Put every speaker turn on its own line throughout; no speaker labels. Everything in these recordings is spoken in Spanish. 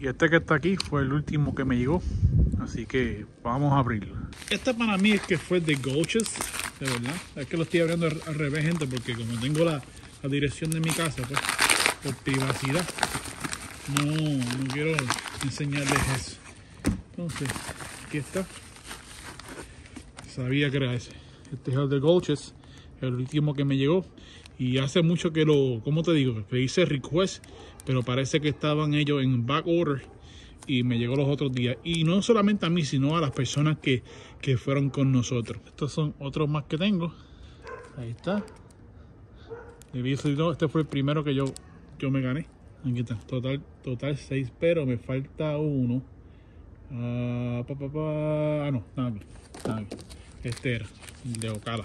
Y este que está aquí fue el último que me llegó. Así que vamos a abrirlo. Esta para mí es que fue de Gauches de verdad. Es que lo estoy abriendo al revés, gente, porque como tengo la, dirección de mi casa, pues, por privacidad, no, quiero enseñarles eso. Entonces, aquí está. Sabía que era ese. Este es el de Gauches el último que me llegó. Y hace mucho que lo, ¿cómo te digo? que hice request pero parece que estaban ellos en back order y me llegó los otros días. Y no solamente a mí, sino a las personas que, fueron con nosotros. Estos son otros más que tengo. Ahí está. Este fue el primero que yo, yo me gané. Aquí está. Total, total 6, pero me falta uno. Ah, ah no, Este era el de Ocala.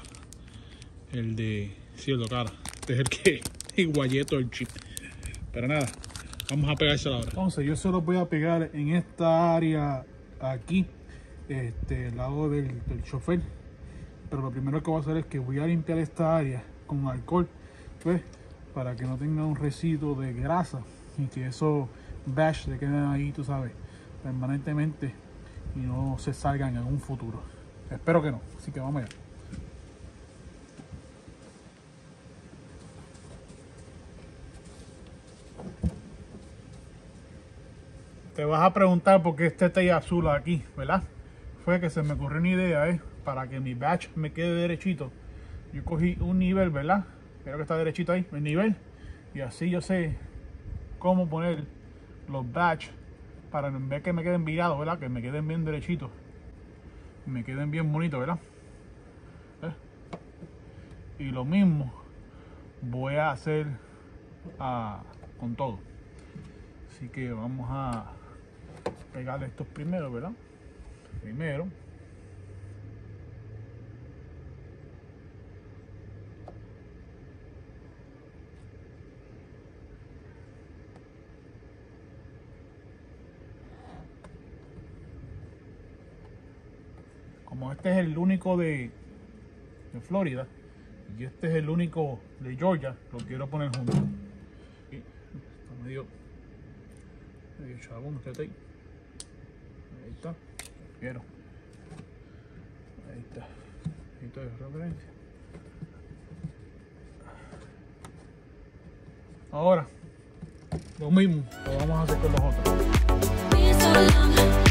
El de. Sí, el de Ocala. Este es el que. guayeto el chip. Pero nada, vamos a pegarse ahora. Entonces yo solo voy a pegar en esta área aquí, este, el lado del, chofer. Pero lo primero que voy a hacer es que voy a limpiar esta área con alcohol, pues Para que no tenga un residuo de grasa y que eso bash se queden ahí, tú sabes, permanentemente y no se salgan en algún futuro. Espero que no, así que vamos allá. Te vas a preguntar por qué este té azul aquí, ¿verdad? Fue que se me ocurrió una idea, ¿eh? Para que mi batch me quede derechito. Yo cogí un nivel, ¿verdad? Creo que está derechito ahí, el nivel. Y así yo sé cómo poner los batch para ver que me queden virados, ¿verdad? Que me queden bien derechitos. Me queden bien bonitos, ¿verdad? ¿Eh? Y lo mismo voy a hacer ah, con todo. Así que vamos a pegar estos primero, ¿verdad? Primero. Como este es el único de, de Florida y este es el único de Georgia, lo quiero poner junto. Está medio, medio chabón, usted ahí. Ahí está. quiero. Ahí está. Esto es referencia. Ahora, lo mismo, lo vamos a hacer con los otros.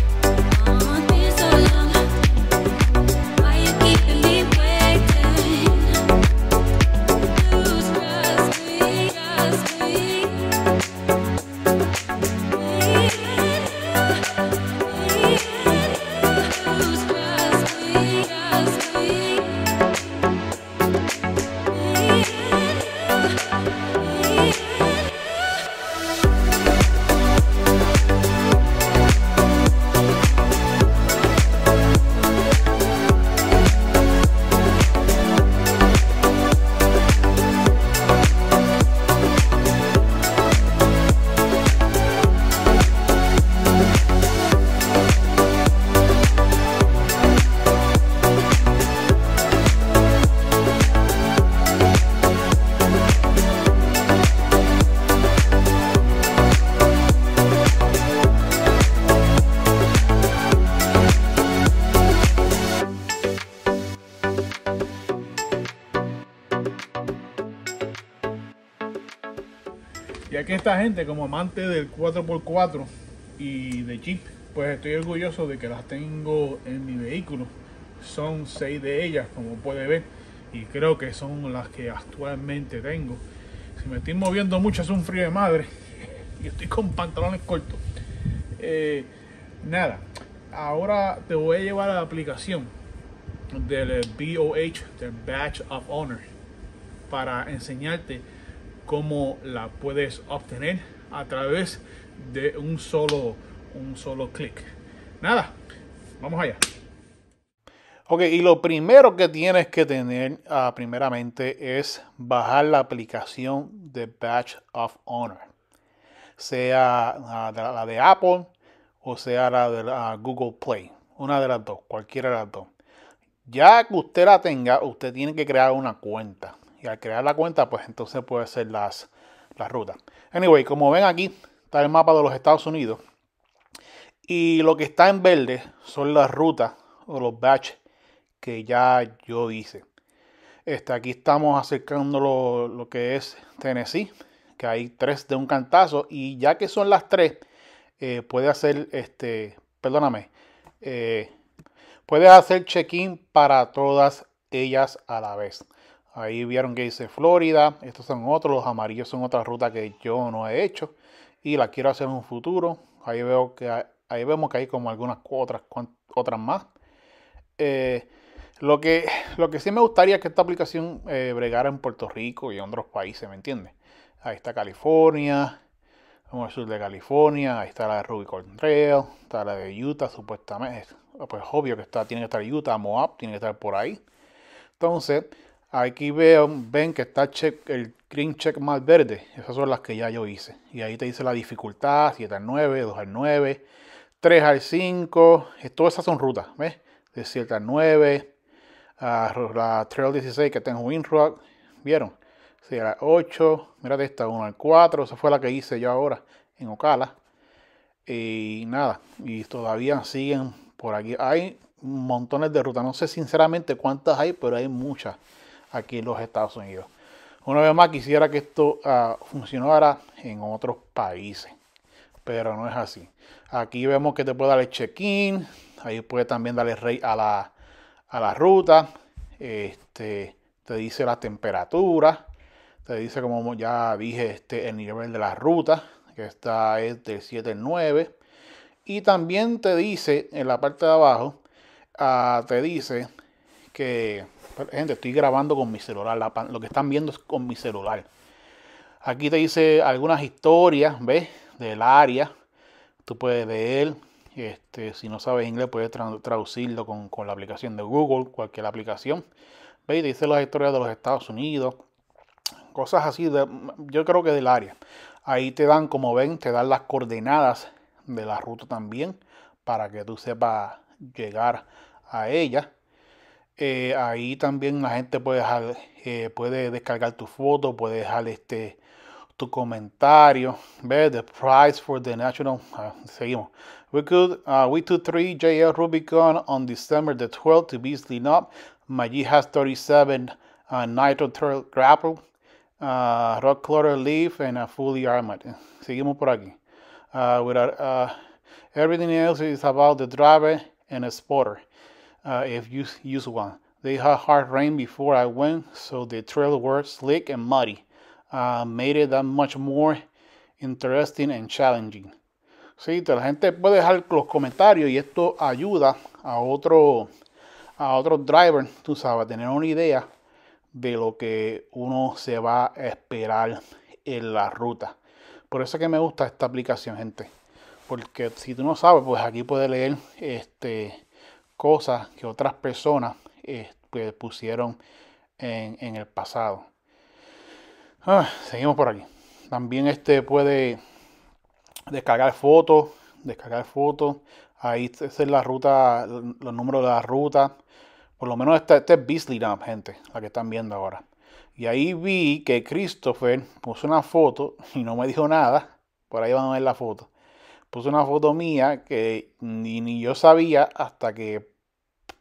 gente como amante del 4x4 y de Jeep, pues estoy orgulloso de que las tengo en mi vehículo. Son seis de ellas, como puede ver, y creo que son las que actualmente tengo. Si me estoy moviendo mucho, es un frío de madre. y estoy con pantalones cortos. Eh, nada, ahora te voy a llevar a la aplicación del BOH, del Batch of Honor, para enseñarte cómo la puedes obtener a través de un solo, un solo clic. Nada, vamos allá. Ok, y lo primero que tienes que tener ah, primeramente es bajar la aplicación de Batch of Honor. Sea ah, la de Apple o sea la de ah, Google Play. Una de las dos, cualquiera de las dos. Ya que usted la tenga, usted tiene que crear una cuenta. Y al crear la cuenta, pues entonces puede ser las, las rutas. Anyway, como ven aquí, está el mapa de los Estados Unidos. Y lo que está en verde son las rutas o los batches que ya yo hice. Este, aquí estamos acercando lo, lo, que es Tennessee, que hay tres de un cantazo. Y ya que son las tres, eh, puede hacer, este, perdóname, eh, puede hacer check-in para todas ellas a la vez. Ahí vieron que dice Florida. Estos son otros. Los amarillos son otras rutas que yo no he hecho. Y la quiero hacer en un futuro. Ahí veo que ahí vemos que hay como algunas otras, otras más. Eh, lo, que, lo que sí me gustaría es que esta aplicación eh, bregara en Puerto Rico y en otros países, ¿me entiendes? Ahí está California. Vamos al sur de California. Ahí está la de Ruby Trail. Está la de Utah, supuestamente. Pues obvio que está, tiene que estar Utah, Moab, tiene que estar por ahí. Entonces, Aquí veo, ven que está el green check más verde. Esas son las que ya yo hice. Y ahí te dice la dificultad, 7 al 9, 2 al 9, 3 al 5. Todas esas son rutas, ¿ves? De 7 al 9, a la Trail 16 que tengo en rock ¿Vieron? 6 al 8, mira esta, 1 al 4. Esa fue la que hice yo ahora en Ocala. Y nada, y todavía siguen por aquí. Hay montones de rutas. No sé sinceramente cuántas hay, pero hay muchas aquí en los Estados Unidos. Una vez más quisiera que esto ah, funcionara en otros países, pero no es así. Aquí vemos que te puede dar el check-in, ahí puede también darle rey a la, a la ruta, este, te dice la temperatura, te dice como ya dije este, el nivel de la ruta, que está es del 7 al 9, y también te dice en la parte de abajo, ah, te dice que Gente, estoy grabando con mi celular. lo que están viendo es con mi celular. Aquí te dice algunas historias, ¿ves? Del área. Tú puedes ver. Este, si no sabes inglés, puedes traducirlo con, la aplicación de Google, cualquier aplicación. ¿Ves? Te dice las historias de los Estados Unidos. Cosas así, yo creo que del área. Ahí te dan, como ven, te dan las coordenadas de la ruta también para que tú sepas llegar a ella. Eh, ahí también la gente puede eh, puede descargar tu foto, puede dejar este tu comentario. Ve the prize for the national. Ah, seguimos. We could uh, we took three JL Rubicon on December the 12th to Beasley Knob. Maji has 37 uh, ah, Nitro Turtle Grapple, uh, Rock Clutter Leaf, and a Fully Armored. Seguimos por aquí. Uh, everything else is about the driver and a spotter. Uh, if you use one. They had hard rain before I went, so the trail were slick and muddy. Uh, made it that much more interesting and challenging. Sí, la gente puede dejar los comentarios y esto ayuda a otro a otro driver, tú sabes, tener una idea de lo que uno se va a esperar en la ruta. Por eso que me gusta esta aplicación, gente. Porque si tú no sabes, pues aquí puedes leer este cosas que otras personas eh, pues, pusieron en, el pasado. Ah, seguimos por aquí. También este puede descargar fotos, descargar fotos. Ahí es la ruta, los números de la ruta. Por lo menos este este es Beasley gente, la que están viendo ahora. Y ahí vi que Christopher puso una foto y no me dijo nada. Por ahí van a ver la foto puse una foto mía que ni, yo sabía hasta que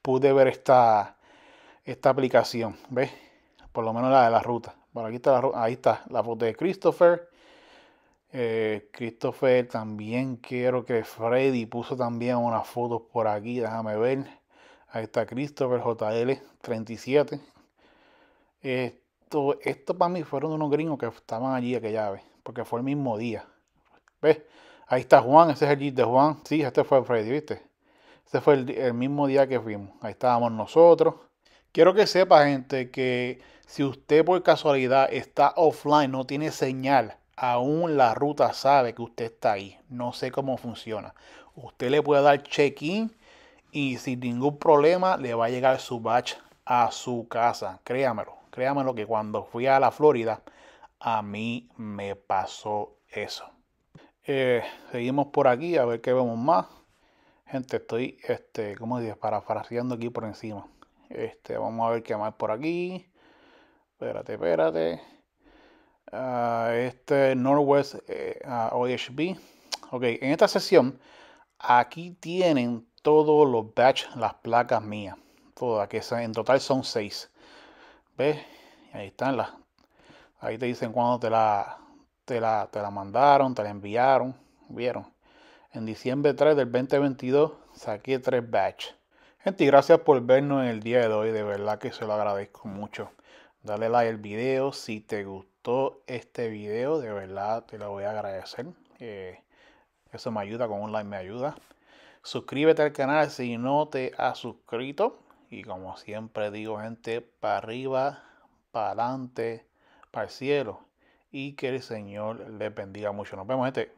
pude ver esta, esta aplicación, ¿ves? Por lo menos la de la ruta. Por aquí está la, ahí está la foto de Christopher. Eh, Christopher, también quiero que Freddy puso también unas fotos por aquí, déjame ver. Ahí está Christopher JL37. Esto, esto para mí fueron unos gringos que estaban allí aquella vez, porque fue el mismo día. ¿Ves? Ahí está Juan, ese es el jeep de Juan. Sí, este fue Freddy, ¿viste? Este fue el, mismo día que fuimos. Ahí estábamos nosotros. Quiero que sepa, gente, que si usted por casualidad está offline, no tiene señal, aún la ruta sabe que usted está ahí. No sé cómo funciona. Usted le puede dar check-in y sin ningún problema le va a llegar su batch a su casa. Créamelo, créamelo que cuando fui a la Florida, a mí me pasó eso. Eh, seguimos por aquí a ver qué vemos más. Gente, estoy, este, como para parafraseando aquí por encima. Este, vamos a ver qué más por aquí. Espérate, espérate. Ah, este Northwest eh, ah, OHB. Ok, en esta sesión, aquí tienen todos los batch, las placas mías. Todas, que en total son seis. ¿Ves? Ahí están las. Ahí te dicen cuándo te las te la, mandaron, te la enviaron, vieron. En diciembre 3 del 2022 saqué tres batch. Gente, gracias por vernos en el día de hoy, de verdad que se lo agradezco mucho. Dale like al video, si te gustó este video, de verdad te lo voy a agradecer. eso me ayuda, con un like me ayuda. Suscríbete al canal si no te has suscrito. Y como siempre digo, gente, para arriba, para adelante, para el cielo y que el Señor le bendiga mucho. Nos vemos, gente.